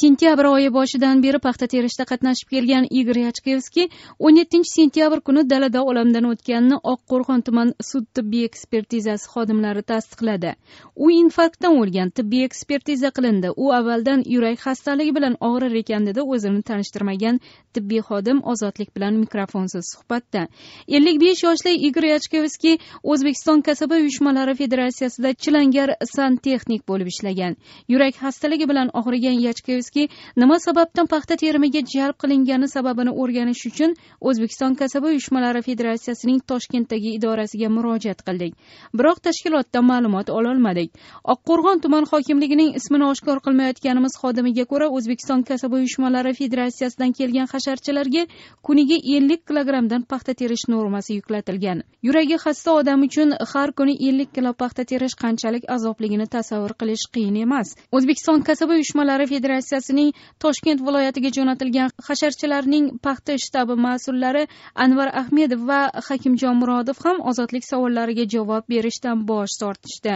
sentyabr oyi boshidan beri paxta terishda qatnashib kelgan igor yachkevskiy o'n yettinchi sentyabr kuni dalada olamdan o'tganini oqqo'rg'on tuman sud tibbiy ekspertizasi xodimlari tasdiqladi u infarktdan o'lgan tibbiy ekspertiza qilindi u avvaldan yurak xastaligi bilan og'rir ekan dedi o'zini tanishtirmagan tibbiy xodim ozodlik bilan mikrofonsiz suhbatda ellik besh yoshli igor yachkevskiy o'zbekiston kasaba uyushmalari federatsiyasida chilangar santexnik bo'lib ishlagan yurak xastaligi bilan og'rigan yachkevskiy bilamizki nima sababdan paxta terimiga jalb qilingani sababini o'rganish uchun o'zbekiston kasaba uyushmalari federatsiyasining toshkentdagi idorasiga murojaat qildik biroq tashkilotdan ma'lumot ololmadik oqqo'rg'on tuman hokimligining ismini oshkor qilmayotganimiz xodimiga ko'ra o'zbekiston kasaba uyushmalari federatsiyasidan kelgan hasharchilarga kuniga ellik kilogrammdan paxta terish normasi yuklatilgan yuragi xasta odam uchun har kuni ellik kilo paxta terish qanchalik azobligini tasavvur qilish qiyin emas o'zbekiston kasaba uyushmalari federatsiyasi inspeksiyasining toshkent viloyatiga jo'natilgan hasharchilarning paxta shtabi mas'ullari anvar ahmedov va hakimjon murodov ham ozodlik savollariga javob berishdan bosh tortishdi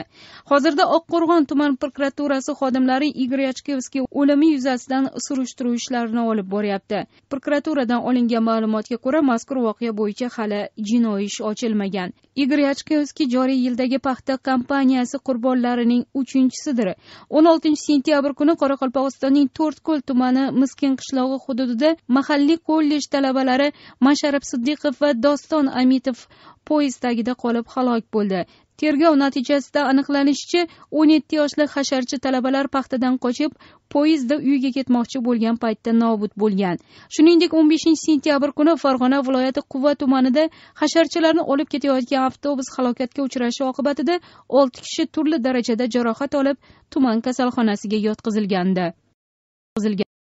hozirda oqqo'rg'on tuman prokuraturasi xodimlari igor yachkevskiy o'limi yuzasidan surishtiruv ishlarini olib boryapti prokuraturadan olingan ma'lumotga ko'ra mazkur voqea bo'yicha hali jinoiy ish ochilmagan igrachkovskiy joriy yildagi paxta kompaniyasi qurbonlarining uchinchisidir o'n oltinchi sentyabr kuni qoraqalpog'istonning to'rtko'l tumani miskin qishlog'i hududida mahalliy kollej talabalari masharap siddiqov va doston amitov poyezd tagida qolib halok bo'ldi tergov natijasida aniqlanishicha o'n yetti yoshli hasharchi talabalar paxtadan qochib poyezdda uyiga ketmoqchi bo'lgan paytda nobud bo'lgan shuningdek o'n beshinchi sentyabr kuni farg'ona viloyati quva tumanida hasharchilarni olib ketayotgan avtobus halokatga uchrashi oqibatida olti kishi turli darajada jarohat olib tuman kasalxonasiga yotqizilgandi